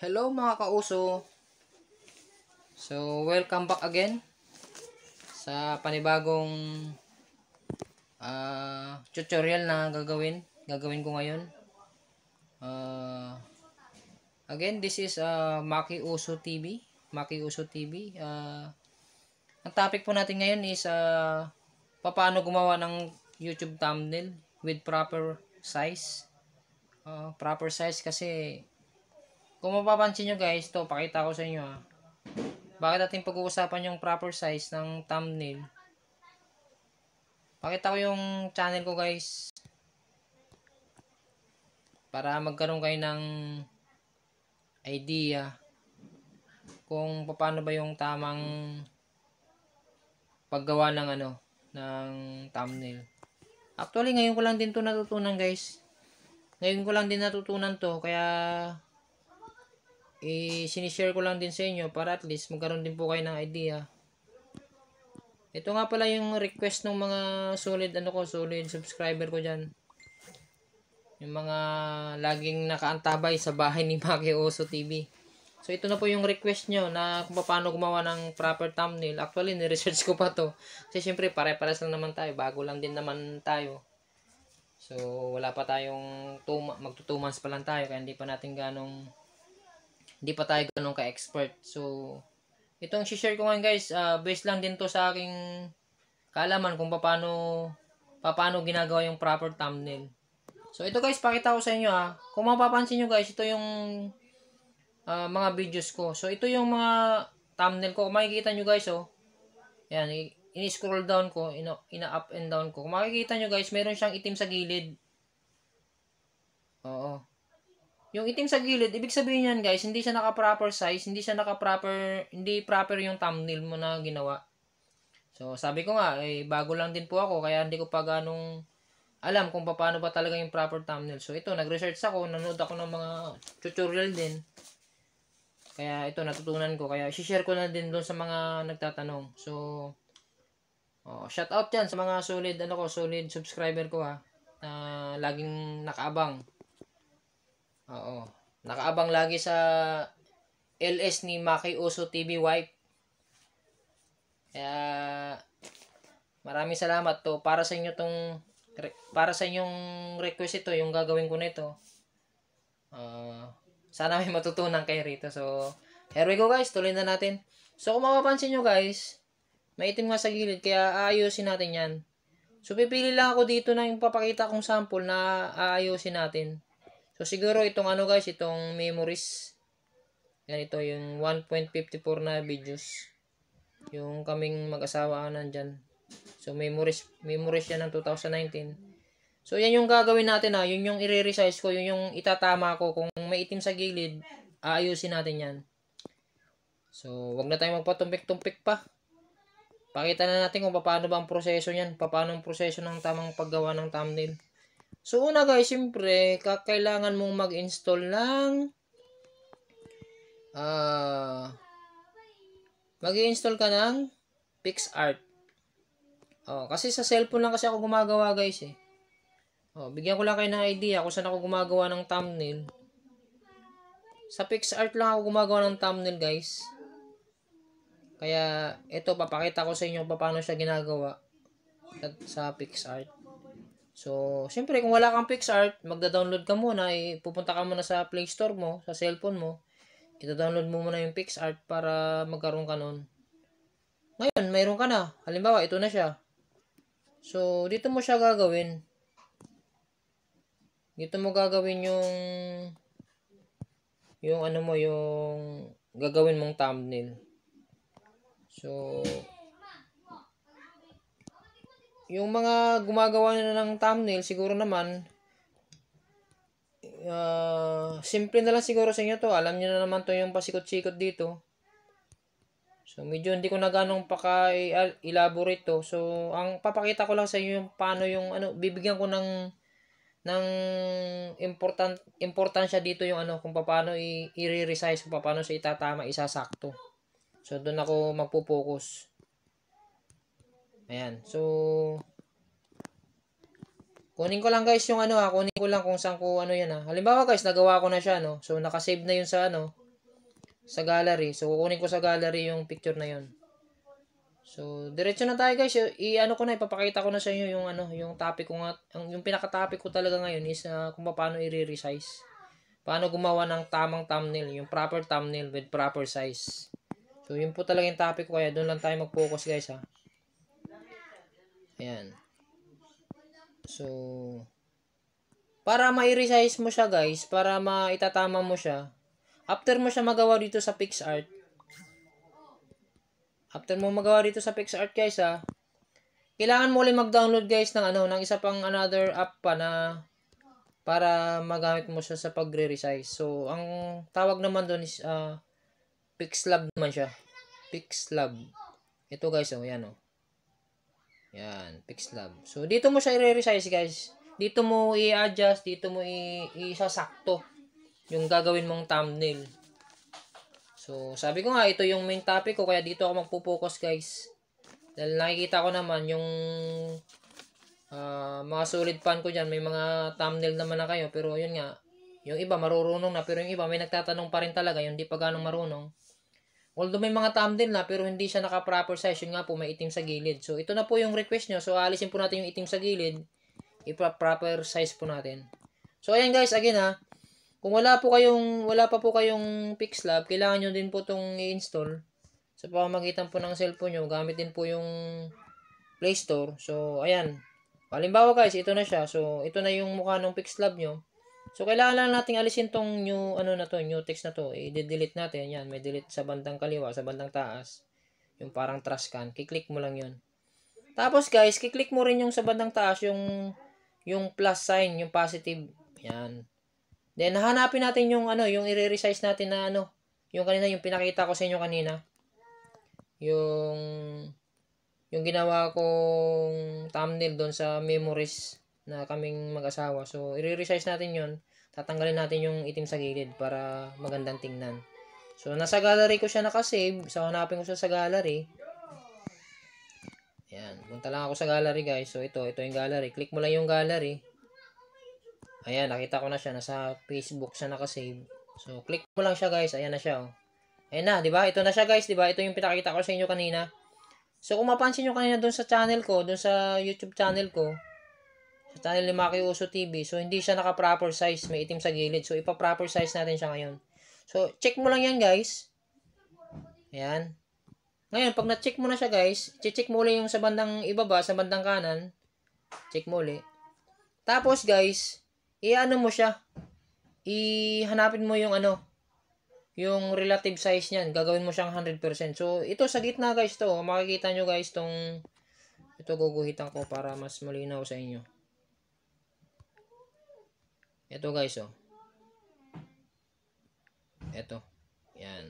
Hello mga kauso. So, welcome back again sa panibagong uh, tutorial na gagawin. Gagawin ko ngayon. Uh, again, this is uh, Maki Uso TV. Maki Uso TV. Uh, ang topic po natin ngayon is uh, ah, paano gumawa ng YouTube thumbnail with proper size. Uh, proper size kasi kung mapapansin nyo guys, to pakita ko sa inyo ha. Ah. Bakit natin pag-uusapan yung proper size ng thumbnail? Pakita ko yung channel ko guys. Para magkaroon kayo ng idea kung paano ba yung tamang paggawa ng ano, ng thumbnail. Actually, ngayon ko lang din to natutunan guys. Ngayon ko lang din natutunan to, kaya eh, sinishare ko lang din sa inyo para at least magkaroon din po kayo ng idea. Ito nga pala yung request ng mga solid ano ko, solid subscriber ko diyan. Yung mga laging nakaantabay sa bahay ni Maki Oso TV. So, ito na po yung request nyo na kung paano gumawa ng proper thumbnail. Actually, ni-research ko pa to. Kasi, syempre, pare-pares lang naman tayo. Bago lang din naman tayo. So, wala pa tayong magto 2 months pa lang tayo. Kaya, hindi pa natin ganong hindi pa tayo ganong ka-expert. So, itong share ko ngayon guys, uh, based lang din to sa aking kaalaman kung paano paano ginagawa yung proper thumbnail. So, ito guys, pakita ko sa inyo ha. Ah. Kung mapapansin nyo guys, ito yung uh, mga videos ko. So, ito yung mga thumbnail ko. Kung makikita nyo guys, oh. Ayan, in-scroll down ko, ina-up and down ko. Kung makikita nyo guys, meron siyang itim sa gilid. Oo. Yung itim sa gilid, ibig sabihin niyan guys, hindi siya naka-proper size, hindi siya naka-proper, hindi proper yung thumbnail mo na ginawa. So, sabi ko nga, eh, bago lang din po ako, kaya hindi ko pa ganong alam kung paano ba talaga yung proper thumbnail. So, ito, nag-research ako, nanood ako ng mga tutorial din. Kaya ito natutunan ko. Kaya i share ko na din doon sa mga nagtatanong. So, oh, shout out yan sa mga solid, ano ko, solid subscriber ko ha. Na uh, laging nakaabang. Oo. Nakaabang lagi sa LS ni Maki Uso TV Wipe. Kaya maraming salamat to para sa inyo tong para sa inyong request ito yung gagawin ko nito. Uh, sana may matutunan kayo rito. So, here we go guys. Tuloy na natin. So, kung mapapansin nyo guys, may itim nga sa gilid. Kaya aayusin natin yan. So, pipili lang ako dito na yung papakita kong sample na aayusin natin. So, siguro itong ano guys, itong memories. Ganito, yung 1.54 na videos. Yung kaming mag-asawa nandyan. So, memories, memories yan ng 2019. So, yan yung gagawin natin ha. Ah. Yun yung i-resize ko. Yun yung itatama ko. Kung may itim sa gilid, aayusin natin yan. So, wag na tayong magpatumpik-tumpik pa. Pakita na natin kung paano ba ang proseso niyan. Paano ang proseso ng tamang paggawa ng thumbnail. So, una guys, siyempre, kailangan mong mag-install ng uh, ah, mag-install ka ng PixArt. Oh, kasi sa cellphone lang kasi ako gumagawa guys eh. Oh, bigyan ko lang kayo ng idea kung saan ako gumagawa ng thumbnail. Sa PixArt lang ako gumagawa ng thumbnail, guys. Kaya, ito, papakita ko sa inyo paano siya ginagawa at sa PixArt. So, syempre, kung wala kang PixArt, magda-download ka muna. Eh, pupunta ka muna sa Play Store mo, sa cellphone mo. Ito-download mo muna yung PixArt para magkaroon ka nun. Ngayon, mayroon ka na. Halimbawa, ito na siya. So, dito mo siya gagawin dito mo gagawin yung yung ano mo yung gagawin mong thumbnail so yung mga gumagawa na ng thumbnail siguro naman uh, simple na lang siguro sa inyo to alam niyo na naman to yung pasikot-sikot dito so medyo hindi ko na ganong paka ah, elaborate to so ang papakita ko lang sa inyo yung paano yung ano bibigyan ko ng ng important importansya dito yung ano kung paano i-resize kung paano siya itatama isasakto. So doon ako magpo-focus. Ayan. So Kunin ko lang guys yung ano ha, ah, kunin ko lang kung saan ko ano yan ha. Ah. Halimbawa guys, nagawa ko na siya no. So nakasave na yun sa ano sa gallery. So kukunin ko sa gallery yung picture na yun. So, diretso na tayo guys. I-ano ko na, ipapakita ko na sa inyo yung ano, yung topic ko nga. Ang, yung pinaka-topic ko talaga ngayon is uh, kung paano i-resize. Paano gumawa ng tamang thumbnail, yung proper thumbnail with proper size. So, yun po talaga yung topic ko. Kaya doon lang tayo mag-focus guys ha. Ayan. So, para ma-resize mo siya guys, para maitatama mo siya, after mo siya magawa dito sa PixArt, After mo magawa dito sa PixArt guys ha, ah. kailangan mo ulit mag-download guys ng ano, ng isa pang another app pa na para magamit mo siya sa pagre-resize. So, ang tawag naman doon is uh, PixLab naman siya. PixLab. Ito guys, oh, yan oh. Yan, PixLab. So, dito mo siya i-resize guys. Dito mo i-adjust, dito mo i sasakto yung gagawin mong thumbnail. So, sabi ko nga, ito yung main topic ko, kaya dito ako magpo-focus guys. Dahil nakikita ko naman yung uh, mga solid fan ko dyan, may mga thumbnail naman na kayo, pero yun nga, yung iba marurunong na, pero yung iba may nagtatanong pa rin talaga, yung di pa ganong marunong. Although may mga thumbnail na, pero hindi siya naka-proper size, yun nga po, may itim sa gilid. So, ito na po yung request nyo, so alisin po natin yung itim sa gilid, ipa-proper size po natin. So, ayan guys, again ha, kung wala po kayong, wala pa po kayong PixLab, kailangan niyo din po tong i-install sa pamamagitan po ng cellphone niyo, Gamit din po yung Play Store. So, ayan. Halimbawa guys, ito na siya. So, ito na yung mukha ng PixLab niyo. So, kailangan lang nating alisin tong new, ano na to, new text na to. I-delete natin. Yan, may delete sa bandang kaliwa, sa bandang taas. Yung parang trash can. Kiklik mo lang 'yon. Tapos guys, kiklik mo rin yung sa bandang taas, yung, yung plus sign, yung positive. Yan. Then, hanapin natin yung ano, yung i-resize natin na ano, yung kanina, yung pinakita ko sa inyo kanina. Yung, yung ginawa kong thumbnail doon sa memories na kaming mag-asawa. So, i-resize natin yon Tatanggalin natin yung itim sa gilid para magandang tingnan. So, nasa gallery ko siya naka-save. So, hanapin ko siya sa gallery. Ayan. Punta lang ako sa gallery, guys. So, ito. Ito yung gallery. Click mo lang yung gallery. Ayan, nakita ko na siya. Nasa Facebook siya nakasave. So, click mo lang siya guys. Ayan na siya. Oh. Ayan na, di ba? Ito na siya guys, di ba? Ito yung pinakita ko sa inyo kanina. So, kung mapansin nyo kanina dun sa channel ko, dun sa YouTube channel ko, sa channel ni Maki Uso TV, so hindi siya naka-proper size. May itim sa gilid. So, ipa-proper size natin siya ngayon. So, check mo lang yan guys. Ayan. Ngayon, pag na-check mo na siya guys, check mo ulit yung sa bandang ibaba, sa bandang kanan. Check mo ulit. Tapos guys, i-ano mo siya, Ihanapin mo yung ano, yung relative size niyan, gagawin mo siyang 100%. So, ito sa gitna guys to, makikita nyo guys tong, ito guguhitan ko para mas malinaw sa inyo. Ito guys oh. Ito. Yan.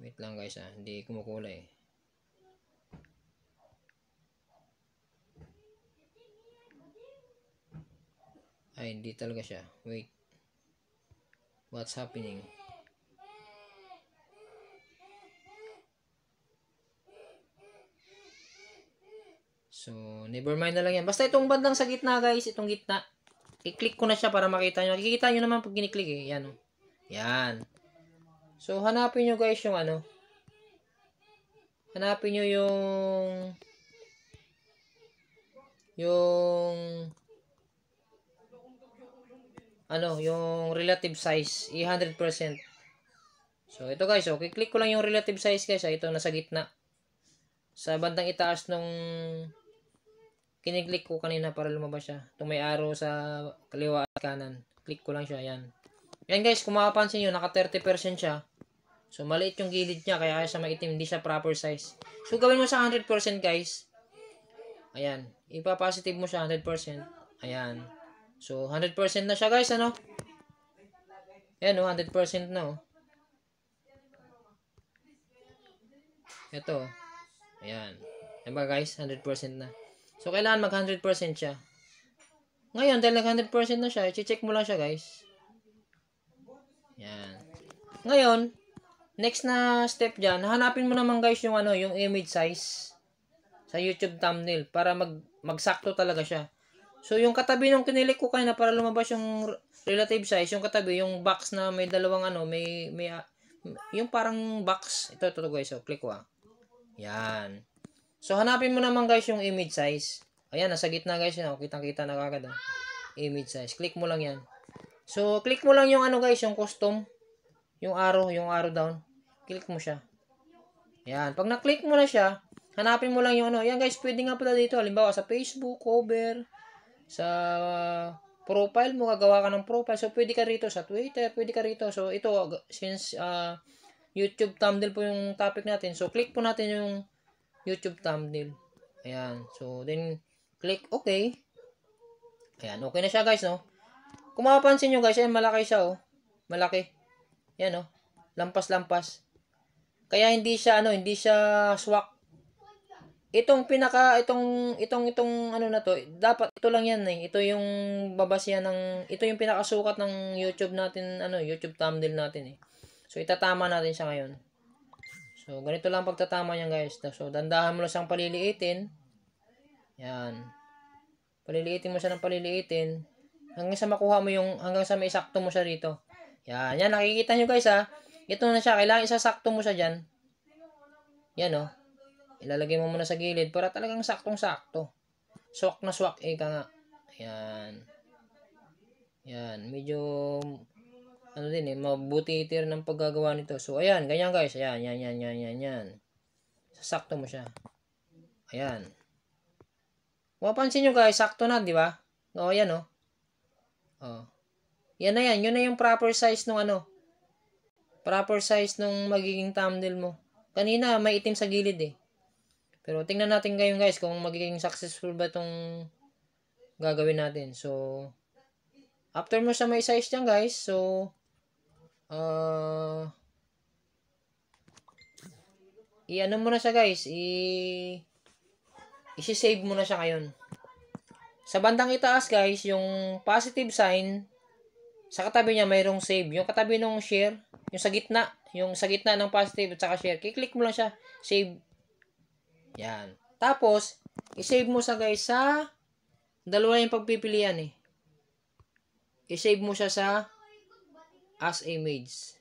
Wait lang guys ah, hindi kumukulay eh. Ay, hindi talaga siya. Wait. What's happening? So, never mind na lang yan. Basta itong bandang sa gitna, guys. Itong gitna. I-click ko na siya para makita nyo. Makikita nyo naman pag giniklik eh. Yan. Oh. Yan. So, hanapin nyo guys yung ano. Hanapin nyo yung yung ano, yung relative size, 100%. So, ito guys, okay, click ko lang yung relative size guys, ha? Ah, ito nasa gitna. Sa bandang itaas nung kiniklik ko kanina para lumabas siya. Itong may arrow sa kaliwa at kanan. Click ko lang siya, ayan. Ayan guys, kung makapansin nyo, naka 30% siya. So, maliit yung gilid niya, kaya kaya siya maitim, hindi siya proper size. So, gawin mo sa 100% guys. Ayan, ipapositive mo siya 100%. Ayan. So, 100% na siya guys, ano? Ayan oh, 100% na Oh. Ito. oh. Ayan. Diba guys, 100% na. So, kailangan mag 100% siya. Ngayon, dahil nag 100% na siya, i-check mo lang siya guys. Ayan. Ngayon, next na step dyan, hanapin mo naman guys yung ano, yung image size sa YouTube thumbnail para mag magsakto talaga siya. So, yung katabi nung kinilik ko kanina para lumabas yung relative size, yung katabi, yung box na may dalawang ano, may, may, ah, yung parang box. Ito, ito, ito guys. So, click ko ah. Yan. So, hanapin mo naman guys yung image size. Ayan, nasa gitna guys. Yan, oh. kitang-kita na kagad ah. Image size. Click mo lang yan. So, click mo lang yung ano guys, yung custom. Yung arrow, yung arrow down. Click mo siya. Yan. Pag na-click mo na siya, hanapin mo lang yung ano. Yan guys, pwede nga pala dito. Halimbawa, sa Facebook, cover, sa profile mo, gagawa ka ng profile. So, pwede ka rito sa Twitter, pwede ka rito. So, ito, since uh, YouTube thumbnail po yung topic natin. So, click po natin yung YouTube thumbnail. Ayan. So, then, click OK. Ayan, okay na siya guys, no? Kung mapapansin nyo guys, ayan, malaki siya, oh. Malaki. Ayan, oh. Lampas-lampas. Kaya hindi siya, ano, hindi siya swak itong pinaka itong itong itong ano na to, dapat ito lang yan eh. Ito yung babasihan ng ito yung pinakasukat ng YouTube natin, ano, YouTube thumbnail natin eh. So itatama natin siya ngayon. So ganito lang pagtatama niyan guys. So dandahan mo lang siyang paliliitin. Yan. Paliliitin mo siya ng paliliitin hanggang sa makuha mo yung hanggang sa may sakto mo siya rito. Yan, yan nakikita niyo guys ha. Ito na siya, kailangan isasakto mo siya diyan. Yan oh. Ilalagay mo muna sa gilid para talagang saktong-sakto. Swak na swak, ika eh, nga. Ayan. Ayan, medyo ano din eh, mabuti itir ng paggagawa nito. So, ayan, ganyan guys. Ayan, yan, yan, yan, yan, yan. Sasakto mo siya. Ayan. Mapansin nyo guys, sakto na, di ba? O, ayan o. Oh. oh. Yan na yan. Yun na yung proper size nung ano. Proper size nung magiging thumbnail mo. Kanina, may itim sa gilid eh. Pero tingnan natin ngayon guys kung magiging successful ba tong gagawin natin. So, after mo siya may size dyan guys, so, uh, i-ano mo na siya guys, i- isi-save mo na siya ngayon. Sa bandang itaas guys, yung positive sign, sa katabi niya mayroong save. Yung katabi ng share, yung sa gitna, yung sa gitna ng positive at saka share, kiklik mo lang siya, save. Yan. Tapos, isave mo sa guys sa dalawa yung pagpipilian eh. Isave mo siya sa as image.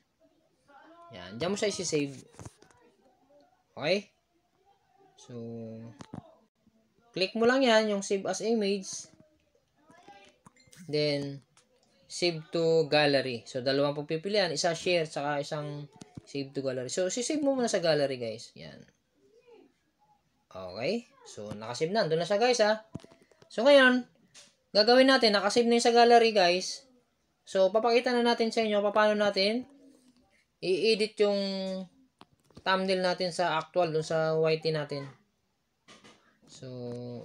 Yan. Diyan mo siya isisave. Okay? So, click mo lang yan, yung save as image. Then, save to gallery. So, dalawang pagpipilian. Isa share, saka isang save to gallery. So, sisave mo muna sa gallery, guys. Yan. Okay? So, nakasave na. Doon na siya guys ha. So, ngayon, gagawin natin. Nakasave na yun sa gallery guys. So, papakita na natin sa inyo paano natin i-edit yung thumbnail natin sa actual doon sa YT natin. So,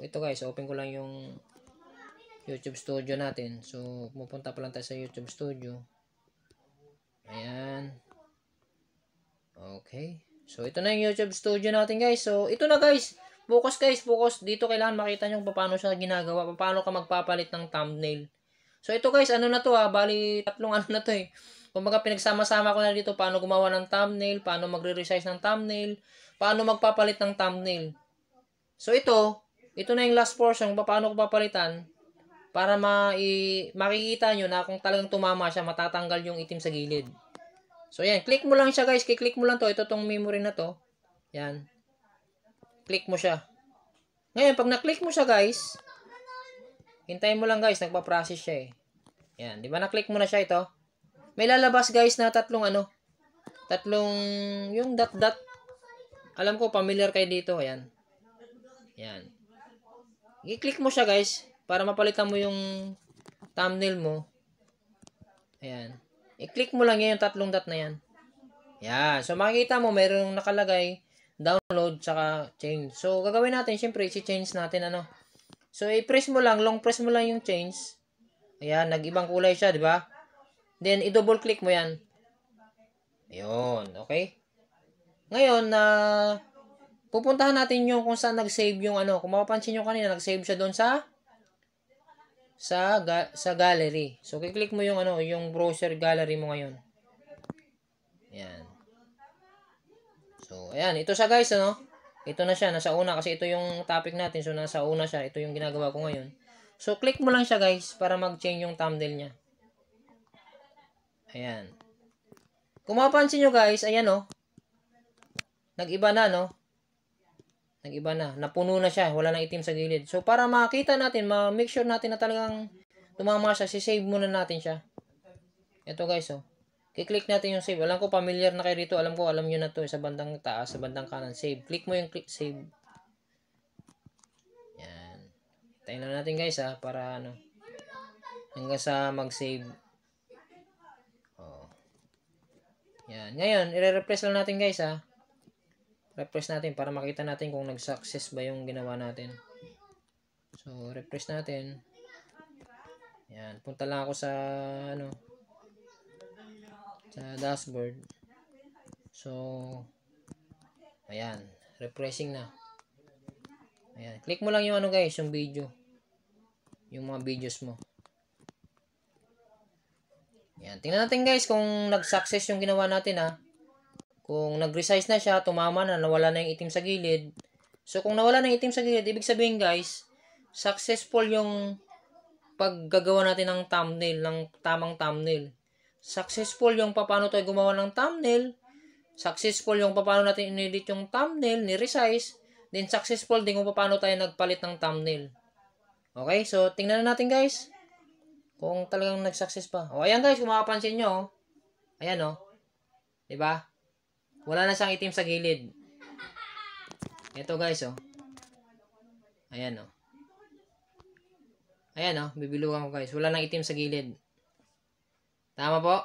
ito guys. Open ko lang yung YouTube Studio natin. So, pupunta pa lang tayo sa YouTube Studio. Ayan. Okay. So, ito na yung YouTube studio natin guys. So, ito na guys. Focus guys, focus. Dito kailangan makita nyo paano siya ginagawa, paano ka magpapalit ng thumbnail. So, ito guys, ano na to ha? Ah? Bali, tatlong ano na to eh. Kumbaga pinagsama-sama ko na dito paano gumawa ng thumbnail, paano magre-resize ng thumbnail, paano magpapalit ng thumbnail. So, ito, ito na yung last portion, paano ko papalitan para ma makikita nyo na kung talagang tumama siya, matatanggal yung itim sa gilid. So, yan. Click mo lang siya, guys. Kiklik mo lang to. Ito tong memory na to. Yan. Click mo siya. Ngayon, pag na-click mo siya, guys, hintayin mo lang, guys. Nagpa-process siya, eh. Yan. Di ba na-click mo na siya ito? May lalabas, guys, na tatlong ano. Tatlong, yung dot-dot. Alam ko, familiar kayo dito. Yan. Yan. I-click mo siya, guys, para mapalitan mo yung thumbnail mo. Ayan. I-click mo lang yan yung tatlong dot na yan. Yan. So, makikita mo, mayroong nakalagay, download, saka change. So, gagawin natin, syempre, i change natin, ano. So, i-press mo lang, long press mo lang yung change. Ayan, nag-ibang kulay siya, di ba? Then, i-double click mo yan. Ayun, okay? Ngayon, na uh, pupuntahan natin yung kung saan nag-save yung ano. Kung mapapansin nyo kanina, nag-save siya doon sa sa ga sa gallery. So kiklik mo yung ano, yung browser gallery mo ngayon. Ayun. So ayan, ito sa guys ano. Ito na siya, nasa una kasi ito yung topic natin. So nasa una siya, ito yung ginagawa ko ngayon. So click mo lang siya guys para mag-change yung thumbnail niya. Ayan. Kung mapansin nyo guys, ayan oh. Nag-iba na no. Nag-iba na. Napuno na siya. Wala nang itim sa gilid. So, para makita natin, ma-make sure natin na talagang tumama siya, si-save muna natin siya. Ito guys, oh. I-click natin yung save. Alam ko, familiar na kayo dito. Alam ko, alam nyo na to. Eh, sa bandang taas, sa bandang kanan. Save. Click mo yung click save. Yan. Tayin natin guys, ha. Ah, para ano. Hanggang sa mag-save. Oh. Yan. Ngayon, i refresh lang natin guys, ha. Ah refresh natin para makita natin kung nag-success ba yung ginawa natin. So, refresh natin. Yan, punta lang ako sa ano sa dashboard. So, ayan, refreshing na. Ayan, click mo lang yung ano guys, yung video. Yung mga videos mo. Ayan, tingnan natin guys kung nag-success yung ginawa natin ha. Kung nag-resize na siya, tumama na, nawala na yung itim sa gilid. So, kung nawala na yung itim sa gilid, ibig sabihin guys, successful yung paggagawa natin ng thumbnail, ng tamang thumbnail. Successful yung paano tayo gumawa ng thumbnail. Successful yung paano natin in-edit yung thumbnail, ni-resize. Then, successful din kung paano tayo nagpalit ng thumbnail. Okay? So, tingnan na natin guys. Kung talagang nag-success pa. O, ayan guys, kung makapansin nyo. Oh. Ayan o. Oh. Diba? Wala na siyang itim sa gilid. Ito guys, oh. Ayan, oh. Ayan, oh. Bibilugan ko guys. Wala nang itim sa gilid. Tama po?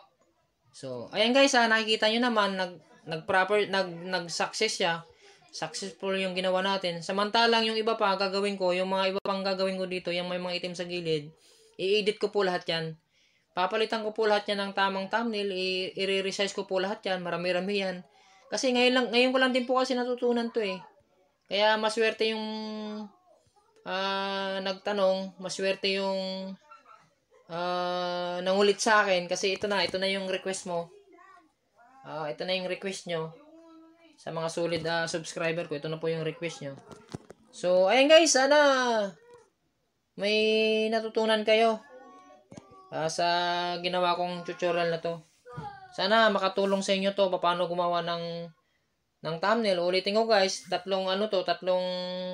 So, ayan guys, ah, nakikita nyo naman, nag, nag proper, nag, nag-success siya. Successful yung ginawa natin. Samantalang yung iba pa, gagawin ko, yung mga iba pang gagawin ko dito, yung may mga itim sa gilid, i-edit ko po lahat yan. Papalitan ko po lahat yan ng tamang thumbnail, i-resize ko po lahat yan, marami-rami yan. Kasi ngayon lang, ngayon ko lang din po kasi natutunan to eh. Kaya maswerte yung uh, nagtanong, maswerte yung uh, nangulit sa akin kasi ito na, ito na yung request mo. Uh, ito na yung request nyo. Sa mga solid uh, subscriber ko, ito na po yung request nyo. So, ayan guys, sana may natutunan kayo uh, sa ginawa kong tutorial na to. Sana makatulong sa inyo to paano gumawa ng ng thumbnail. Ulitin ko guys, tatlong ano to, tatlong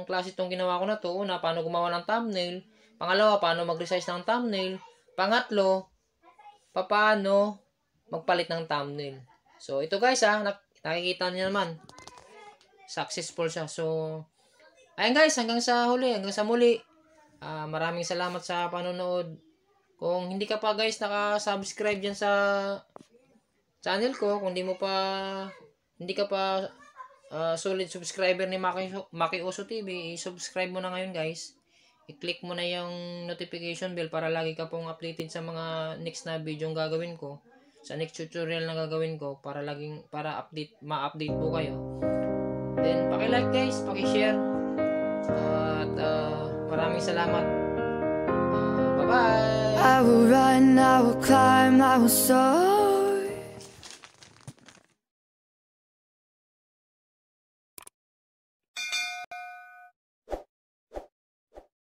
klase tong ginawa ko na to. Una, paano gumawa ng thumbnail. Pangalawa, paano mag-resize ng thumbnail. Pangatlo, paano magpalit ng thumbnail. So, ito guys ha, ah, nak nakikita niyo naman. Successful siya. So, ayun guys, hanggang sa huli, hanggang sa muli. Uh, maraming salamat sa panonood. Kung hindi ka pa guys naka-subscribe dyan sa channel ko. Kung hindi mo pa, hindi ka pa uh, solid subscriber ni Maki, Maki Oso TV, i-subscribe mo na ngayon guys. I-click mo na yung notification bell para lagi ka pong updated sa mga next na video yung gagawin ko. Sa next tutorial na gagawin ko para laging para update ma-update po kayo. Then paki-like guys, paki-share. at uh, maraming salamat. Uh, bye-bye. I will run, I will climb, I will soar.